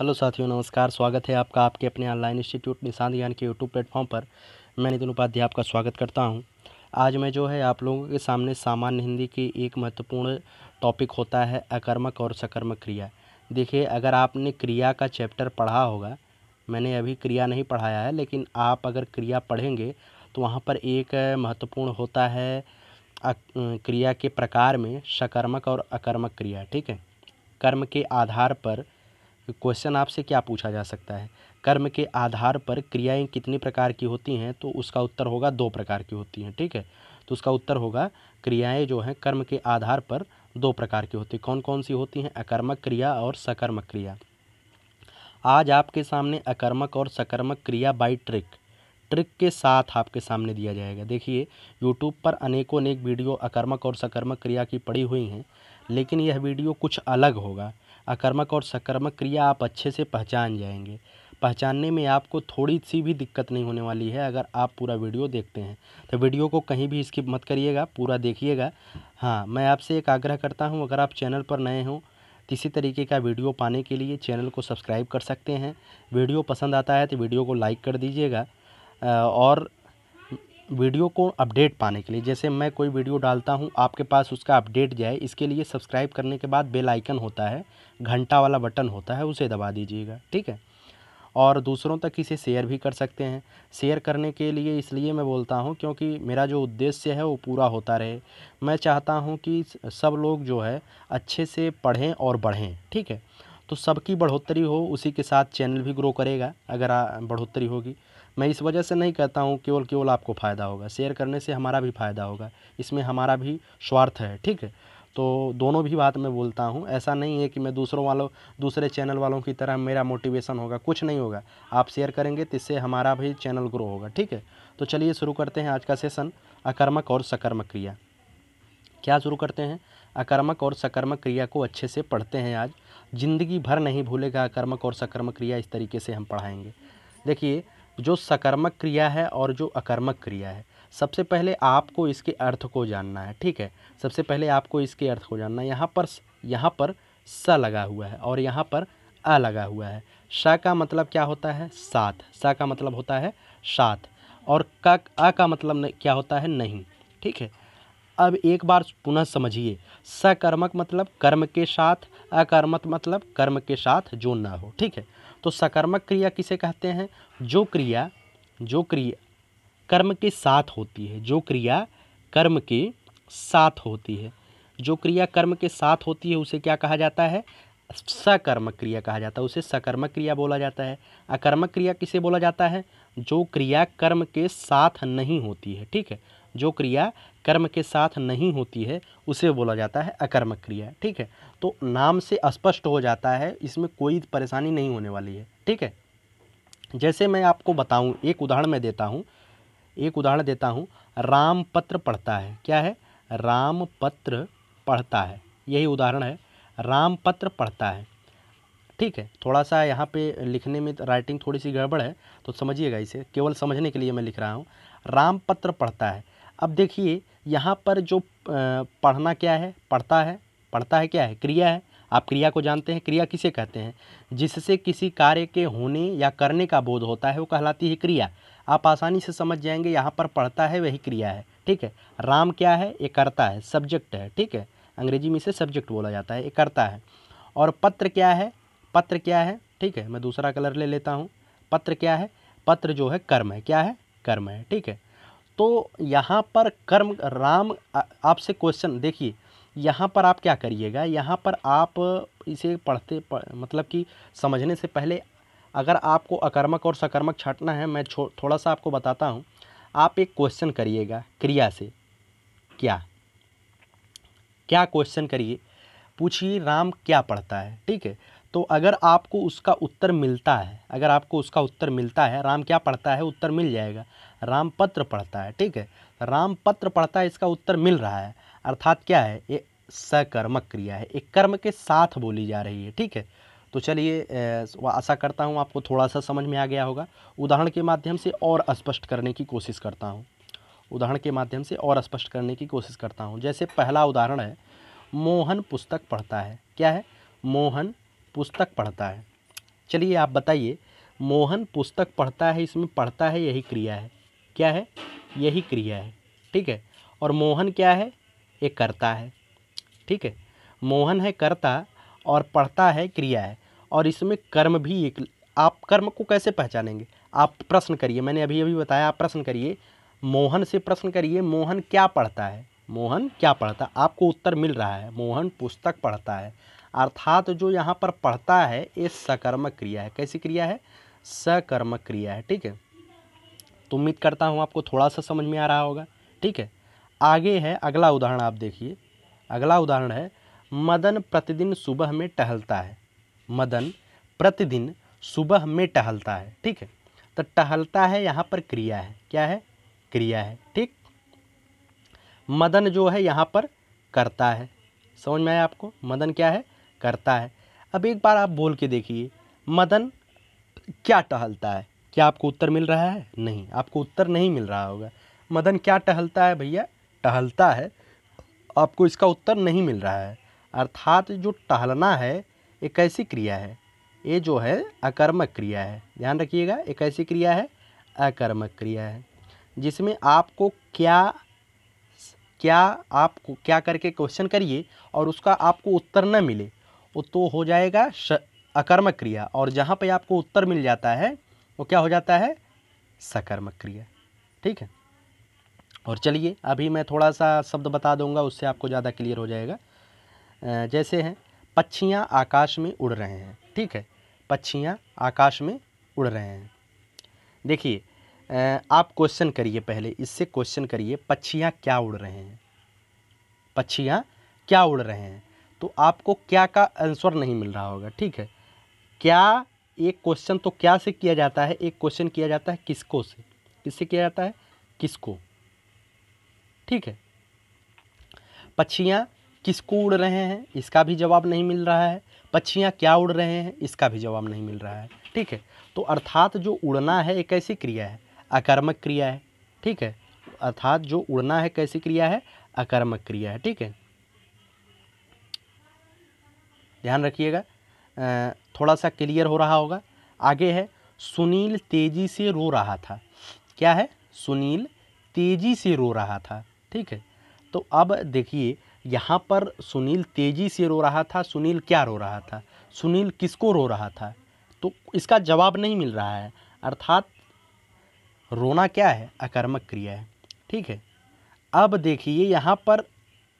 hello साथियों नमस्कार स्वागत है आपका आपके अपने ऑनलाइन इंस्टीट्यूट निशान ज्ञान के यूट्यूब प्लेटफॉर्म पर मैं नितिन उपाध्याय आपका स्वागत करता हूं आज मैं जो है आप लोगों के सामने सामान्य हिंदी की एक महत्वपूर्ण टॉपिक होता है अकर्मक और सकर्मक क्रिया देखिए अगर आपने क्रिया का चैप्टर पढ़ा होगा मैंने अभी क्रिया नहीं पढ़ाया है लेकिन आप अगर क्रिया पढ़ेंगे तो वहाँ पर एक महत्वपूर्ण होता है क्रिया के प्रकार में सकर्मक और अकर्मक क्रिया ठीक है कर्म के आधार पर क्वेश्चन आपसे क्या पूछा जा सकता है कर्म के आधार पर क्रियाएं कितनी प्रकार की होती हैं तो उसका उत्तर होगा दो प्रकार की होती हैं ठीक है तो उसका उत्तर होगा क्रियाएं जो हैं कर्म के आधार पर दो प्रकार की होती कौन कौन सी होती हैं अकर्मक क्रिया और सकर्मक क्रिया आज आपके सामने अकर्मक और सकर्मक क्रिया बाई ट्रिक ट्रिक के साथ आपके सामने दिया जाएगा देखिए यूट्यूब पर अनेकों अनेक वीडियो अकर्मक और सकर्मक क्रिया की पड़ी हुई हैं लेकिन यह वीडियो कुछ अलग होगा आकर्मक और सकर्मक क्रिया आप अच्छे से पहचान जाएंगे पहचानने में आपको थोड़ी सी भी दिक्कत नहीं होने वाली है अगर आप पूरा वीडियो देखते हैं तो वीडियो को कहीं भी स्किप मत करिएगा पूरा देखिएगा हाँ मैं आपसे एक आग्रह करता हूँ अगर आप चैनल पर नए हों किसी तरीके का वीडियो पाने के लिए चैनल को सब्सक्राइब कर सकते हैं वीडियो पसंद आता है तो वीडियो को लाइक कर दीजिएगा और वीडियो को अपडेट पाने के लिए जैसे मैं कोई वीडियो डालता हूँ आपके पास उसका अपडेट जाए इसके लिए सब्सक्राइब करने के बाद बेल आइकन होता है घंटा वाला बटन होता है उसे दबा दीजिएगा ठीक है और दूसरों तक इसे शेयर भी कर सकते हैं शेयर करने के लिए इसलिए मैं बोलता हूँ क्योंकि मेरा जो उद्देश्य है वो पूरा होता रहे मैं चाहता हूँ कि सब लोग जो है अच्छे से पढ़ें और बढ़ें ठीक है तो सबकी बढ़ोतरी हो उसी के साथ चैनल भी ग्रो करेगा अगर बढ़ोतरी होगी मैं इस वजह से नहीं कहता हूँ केवल केवल आपको फ़ायदा होगा शेयर करने से हमारा भी फ़ायदा होगा इसमें हमारा भी स्वार्थ है ठीक है तो दोनों भी बात मैं बोलता हूँ ऐसा नहीं है कि मैं दूसरों वालों दूसरे चैनल वालों की तरह मेरा मोटिवेशन होगा कुछ नहीं होगा आप शेयर करेंगे तो इससे हमारा भी चैनल ग्रो होगा ठीक है तो चलिए शुरू करते हैं आज का सेशन अकर्मक और सकर्मक क्रिया क्या शुरू करते हैं अकर्मक और सकर्मक क्रिया को अच्छे से पढ़ते हैं आज ज़िंदगी भर नहीं भूलेगा अकर्मक और सकर्मक क्रिया इस तरीके से हम पढ़ाएंगे देखिए जो सकर्मक क्रिया है और जो अकर्मक क्रिया है सबसे पहले आपको इसके अर्थ को जानना है ठीक है सबसे पहले आपको इसके अर्थ को जानना है यहाँ पर यहाँ पर स लगा हुआ है और यहाँ पर अ लगा हुआ है स का मतलब क्या होता है साथ स का मतलब होता है साथ और का अ का मतलब क्या होता है नहीं ठीक है अब एक बार पुनः समझिए सकर्मक मतलब कर्म के साथ अकर्मक मतलब कर्म के साथ जो ना हो ठीक है तो सकर्मक क्रिया किसे कहते हैं जो क्रिया जो क्रिया कर्म के साथ होती है जो क्रिया कर्म के साथ होती है जो क्रिया कर्म के साथ होती है उसे क्या कहा जाता है सकर्मक क्रिया कहा जाता है उसे सकर्मक क्रिया बोला जाता है अकर्मक क्रिया किसे बोला जाता है जो क्रिया कर्म के साथ नहीं होती है ठीक है जो क्रिया कर्म के साथ नहीं होती है उसे बोला जाता है अकर्मक क्रिया ठीक है तो नाम से स्पष्ट हो जाता है इसमें कोई परेशानी नहीं होने वाली है ठीक है जैसे मैं आपको बताऊं एक उदाहरण मैं देता हूं एक उदाहरण देता हूं राम पत्र पढ़ता है क्या है राम पत्र पढ़ता है यही उदाहरण है राम पत्र पढ़ता है ठीक है थोड़ा सा यहाँ पे लिखने में राइटिंग थोड़ी सी गड़बड़ है तो समझिएगा इसे केवल समझने के लिए मैं लिख रहा हूँ राम पत्र पढ़ता है अब देखिए यहाँ पर जो पढ़ना क्या है पढ़ता है पढ़ता है क्या है क्रिया है आप क्रिया को जानते हैं क्रिया किसे कहते हैं जिससे किसी कार्य के होने या करने का बोध होता है वो कहलाती है क्रिया आप आसानी से समझ जाएंगे यहाँ पर पढ़ता है वही क्रिया है ठीक है राम क्या है ये करता है सब्जेक्ट है ठीक है अंग्रेजी में इसे सब्जेक्ट बोला जाता है ये करता है और पत्र क्या है पत्र क्या है ठीक है मैं दूसरा कलर ले लेता हूँ पत्र क्या है पत्र जो है कर्म है क्या है कर्म है ठीक है तो यहाँ पर कर्म राम आपसे क्वेश्चन देखिए यहाँ पर आप क्या करिएगा यहाँ पर आप इसे पढ़ते पढ़, मतलब कि समझने से पहले अगर आपको अकर्मक और सकर्मक छाटना है मैं छो थोड़ा सा आपको बताता हूँ आप एक क्वेश्चन करिएगा क्रिया से क्या क्या क्वेश्चन करिए पूछिए राम क्या पढ़ता है ठीक है तो अगर आपको उसका उत्तर मिलता है अगर आपको उसका उत्तर मिलता है राम क्या पढ़ता है उत्तर मिल जाएगा राम पत्र पढ़ता है ठीक है राम पत्र पढ़ता है इसका उत्तर मिल रहा है अर्थात क्या है ये सकर्मक क्रिया है एक कर्म के साथ बोली जा रही है ठीक है तो चलिए आशा करता हूँ आपको थोड़ा सा समझ में आ गया होगा उदाहरण के माध्यम से और स्पष्ट करने की कोशिश करता हूँ उदाहरण के माध्यम से और स्पष्ट करने की कोशिश करता हूँ जैसे पहला उदाहरण है मोहन पुस्तक पढ़ता है क्या है मोहन पुस्तक पढ़ता है चलिए आप बताइए मोहन पुस्तक पढ़ता है इसमें पढ़ता है यही क्रिया है क्या है यही क्रिया है ठीक है और मोहन क्या है ये करता है ठीक है मोहन है करता और पढ़ता है क्रिया है और इसमें कर्म भी एक आप कर्म को कैसे पहचानेंगे आप प्रश्न करिए मैंने अभी अभी बताया आप प्रश्न करिए मोहन से प्रश्न करिए मोहन क्या पढ़ता है मोहन क्या पढ़ता आपको उत्तर मिल रहा है मोहन पुस्तक पढ़ता है अर्थात जो यहाँ पर पढ़ता है ये सकर्मक क्रिया है कैसी क्रिया है सकर्मक क्रिया है ठीक है तो उम्मीद करता हूँ आपको थोड़ा सा समझ में आ रहा होगा ठीक है आगे है अगला उदाहरण आप देखिए अगला उदाहरण है मदन प्रतिदिन सुबह में टहलता है मदन प्रतिदिन सुबह में टहलता है ठीक है तो टहलता है यहाँ पर क्रिया है क्या है क्रिया है ठीक मदन जो है यहाँ पर करता है समझ में आया आपको मदन क्या है करता है अब एक बार आप बोल के देखिए मदन क्या टहलता है क्या आपको उत्तर मिल रहा है नहीं आपको उत्तर नहीं मिल रहा होगा मदन क्या टहलता है भैया टहलता है आपको इसका उत्तर नहीं मिल रहा है अर्थात जो टहलना है ये कैसी क्रिया है ये जो है अकर्मक क्रिया है ध्यान रखिएगा एक कैसी क्रिया है अकर्मक क्रिया है जिसमें आपको क्या क्या आप क्या करके क्वेश्चन करिए और उसका आपको उत्तर न मिले वो तो हो जाएगा अकर्मक क्रिया और जहाँ पे आपको उत्तर मिल जाता है वो क्या हो जाता है सकर्मक क्रिया ठीक है और चलिए अभी मैं थोड़ा सा शब्द बता दूंगा उससे आपको ज़्यादा क्लियर हो जाएगा जैसे हैं पक्षियाँ आकाश में उड़ रहे हैं ठीक है पक्षियाँ आकाश में उड़ रहे हैं देखिए आप क्वेश्चन करिए पहले इससे क्वेश्चन करिए पक्षियाँ क्या उड़ रहे हैं पक्षियाँ क्या उड़ रहे हैं तो आपको क्या का आंसर नहीं मिल रहा होगा ठीक है क्या एक क्वेश्चन तो क्या से किया जाता है एक क्वेश्चन किया जाता है किसको से किससे किया जाता है किसको ठीक है पक्षियाँ किसको उड़ रहे हैं इसका भी जवाब नहीं मिल रहा है पक्षियाँ क्या उड़ रहे हैं इसका भी जवाब नहीं मिल रहा है ठीक है तो अर्थात जो उड़ना है एक ऐसी क्रिया है अकर्मक क्रिया है ठीक है अर्थात जो उड़ना है कैसी क्रिया है अकर्मक क्रिया है ठीक है ध्यान रखिएगा थोड़ा सा क्लियर हो रहा होगा आगे है सुनील तेज़ी से रो रहा था क्या है सुनील तेज़ी से रो रहा था ठीक है तो अब देखिए यहाँ पर सुनील तेज़ी से रो रहा था सुनील क्या रो रहा था सुनील किसको रो रहा था तो इसका जवाब नहीं मिल रहा है अर्थात रोना क्या है अकर्मक क्रिया है ठीक है अब देखिए यहाँ पर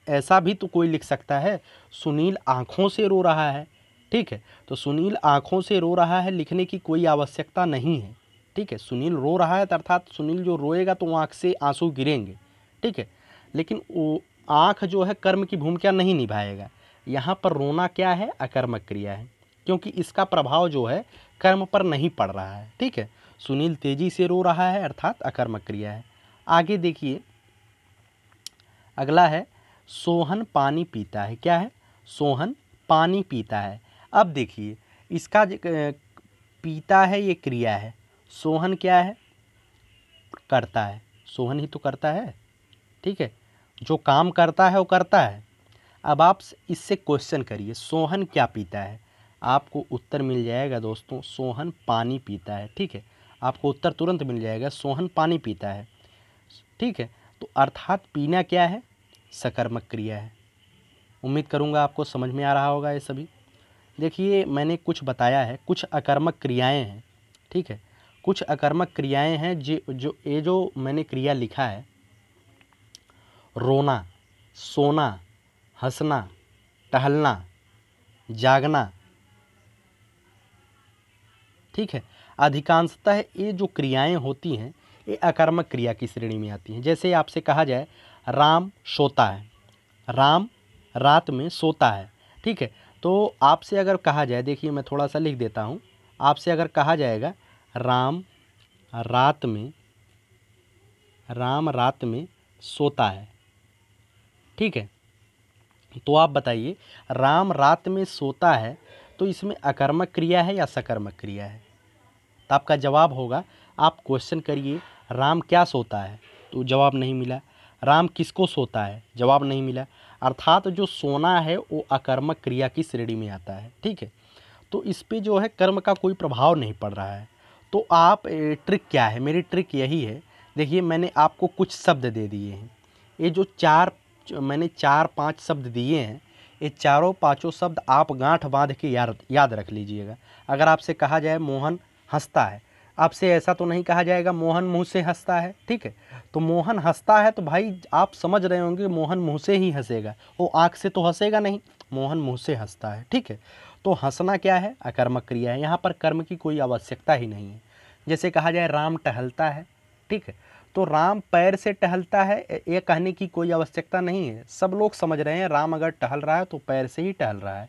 ऐसा भी तो कोई लिख सकता है सुनील आँखों से रो रहा है ठीक है तो सुनील आँखों से रो रहा है लिखने की कोई आवश्यकता नहीं है ठीक है सुनील रो रहा है अर्थात सुनील जो रोएगा तो आँख से आंसू गिरेंगे ठीक है लेकिन वो आँख जो है कर्म की भूमिका नहीं निभाएगा यहाँ पर रोना क्या है अकर्मक क्रिया है क्योंकि इसका प्रभाव जो है कर्म पर नहीं पड़ रहा है ठीक है सुनील तेज़ी से रो रहा है अर्थात अकर्मक क्रिया है आगे देखिए अगला है सोहन पानी पीता है क्या है सोहन पानी पीता है अब देखिए इसका पीता है ये क्रिया है सोहन क्या है करता है सोहन ही तो करता है ठीक है जो काम करता है वो करता है अब आप इससे क्वेश्चन करिए सोहन क्या पीता है आपको उत्तर मिल जाएगा दोस्तों सोहन पानी पीता है ठीक है आपको उत्तर तुरंत मिल जाएगा सोहन पानी पीता है ठीक है तो अर्थात पीना क्या है सकर्मक क्रिया है उम्मीद करूँगा आपको समझ में आ रहा होगा ये सभी देखिए मैंने कुछ बताया है कुछ अकर्मक क्रियाएं हैं ठीक है कुछ अकर्मक क्रियाएं हैं जो जो ये जो मैंने क्रिया लिखा है रोना सोना हंसना टहलना जागना ठीक है अधिकांशतः ये जो क्रियाएं होती हैं ये अकर्मक क्रिया की श्रेणी में आती हैं जैसे आपसे कहा जाए राम सोता है राम रात में सोता है ठीक है तो आपसे अगर कहा जाए देखिए मैं थोड़ा सा लिख देता हूँ आपसे अगर कहा जाएगा राम रात में राम रात में सोता है ठीक है तो आप बताइए राम रात में सोता है तो इसमें अकर्मक क्रिया है या सकर्मक क्रिया है तो आपका जवाब होगा आप क्वेश्चन करिए राम क्या सोता है तो जवाब नहीं मिला राम किसको सोता है जवाब नहीं मिला अर्थात जो सोना है वो अकर्मक क्रिया की श्रेणी में आता है ठीक है तो इस पर जो है कर्म का कोई प्रभाव नहीं पड़ रहा है तो आप ट्रिक क्या है मेरी ट्रिक यही है देखिए मैंने आपको कुछ शब्द दे दिए हैं ये जो चार मैंने चार पांच शब्द दिए हैं ये चारों पांचों शब्द आप गांठ बांध के याद याद रख लीजिएगा अगर आपसे कहा जाए मोहन हंसता है आपसे ऐसा तो नहीं कहा जाएगा मोहन मुँह से हंसता है ठीक है तो मोहन हंसता है तो भाई आप समझ रहे होंगे मोहन मुँह से ही हंसेगा वो आँख से तो हंसेगा नहीं मोहन मुँह से हंसता है ठीक है तो हंसना क्या है अकर्मक क्रिया है यहाँ पर कर्म की कोई आवश्यकता ही नहीं है जैसे कहा जाए राम टहलता है ठीक है तो राम पैर से टहलता है ये कहने की कोई आवश्यकता नहीं है सब लोग समझ रहे हैं राम अगर टहल रहा है तो पैर से ही टहल रहा है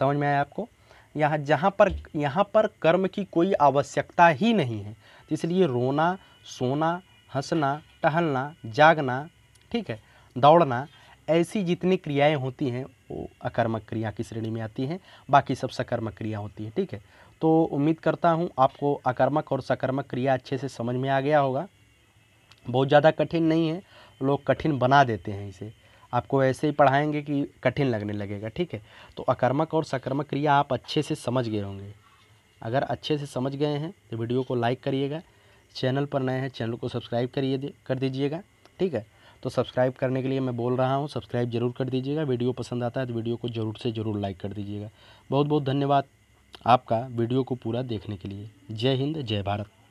समझ में आया आपको यहाँ जहाँ पर यहाँ पर कर्म की कोई आवश्यकता ही नहीं है तो इसलिए रोना सोना हंसना टहलना जागना ठीक है दौड़ना ऐसी जितनी क्रियाएं होती हैं वो अकर्मक क्रिया की श्रेणी में आती हैं बाकी सब सकर्मक क्रिया होती है ठीक है तो उम्मीद करता हूँ आपको अकर्मक और सकर्मक क्रिया अच्छे से समझ में आ गया होगा बहुत ज़्यादा कठिन नहीं है लोग कठिन बना देते हैं इसे आपको ऐसे ही पढ़ाएंगे कि कठिन लगने लगेगा ठीक है तो अकर्मक और सकर्मक क्रिया आप अच्छे से समझ गए होंगे अगर अच्छे से समझ गए हैं तो वीडियो को लाइक करिएगा चैनल पर नए हैं चैनल को सब्सक्राइब करिए कर दीजिएगा ठीक है तो सब्सक्राइब करने के लिए मैं बोल रहा हूँ सब्सक्राइब जरूर कर दीजिएगा वीडियो पसंद आता है तो वीडियो को ज़रूर से ज़रूर लाइक कर दीजिएगा बहुत बहुत धन्यवाद आपका वीडियो को पूरा देखने के लिए जय हिंद जय भारत